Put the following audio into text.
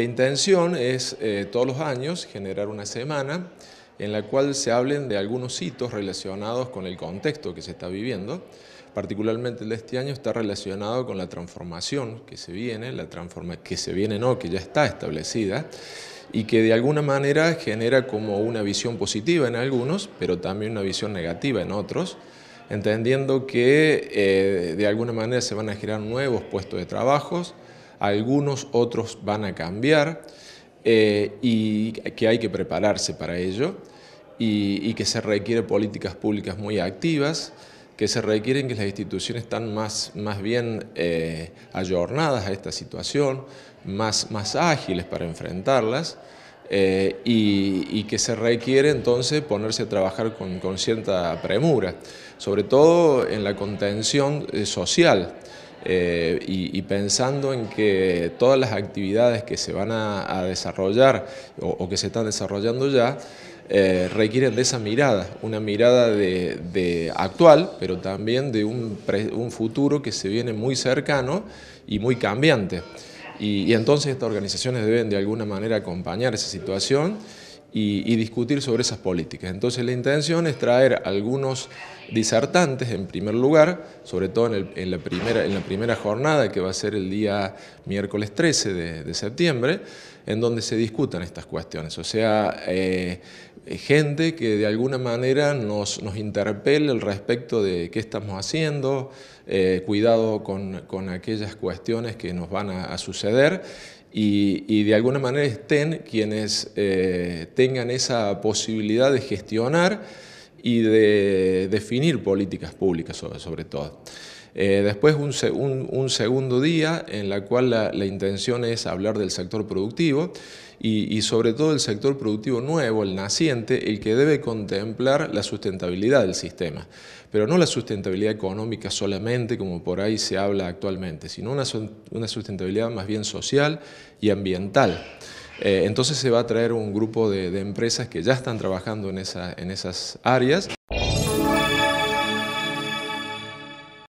La intención es eh, todos los años generar una semana en la cual se hablen de algunos hitos relacionados con el contexto que se está viviendo. Particularmente el de este año está relacionado con la transformación que se viene, la transformación que se viene no, que ya está establecida y que de alguna manera genera como una visión positiva en algunos, pero también una visión negativa en otros, entendiendo que eh, de alguna manera se van a generar nuevos puestos de trabajos, algunos otros van a cambiar eh, y que hay que prepararse para ello y, que se requieren políticas públicas muy activas que se requieren que las instituciones están más, más bien eh, ayornadas a esta situación, más, más ágiles para enfrentarlas eh, y, que se requiere entonces ponerse a trabajar con, con cierta premura, sobre todo en la contención social. Eh, y, pensando en que todas las actividades que se van a, desarrollar o, que se están desarrollando ya eh, requieren de esa mirada, una mirada de, actual, pero también de un, futuro que se viene muy cercano y muy cambiante. y entonces estas organizaciones deben de alguna manera acompañar esa situación y, discutir sobre esas políticas. Entonces la intención es traer algunos disertantes en primer lugar, sobre todo en, la, primera, en la, primera, jornada que va a ser el día miércoles 13 de, septiembre, en donde se discutan estas cuestiones. O sea, eh, gente que de alguna manera nos, nos interpela al respecto de qué estamos haciendo, eh, cuidado con, aquellas cuestiones que nos van a suceder y, de alguna manera estén quienes eh, tengan esa posibilidad de gestionar y de definir políticas públicas sobre todo. Eh, después un, segundo día en la cual la, intención es hablar del sector productivo y, sobre todo el sector productivo nuevo, el naciente, el que debe contemplar la sustentabilidad del sistema. Pero no la sustentabilidad económica solamente como por ahí se habla actualmente, sino una, sustentabilidad más bien social y ambiental. Eh, entonces se va a traer un grupo de, empresas que ya están trabajando en, en esas áreas.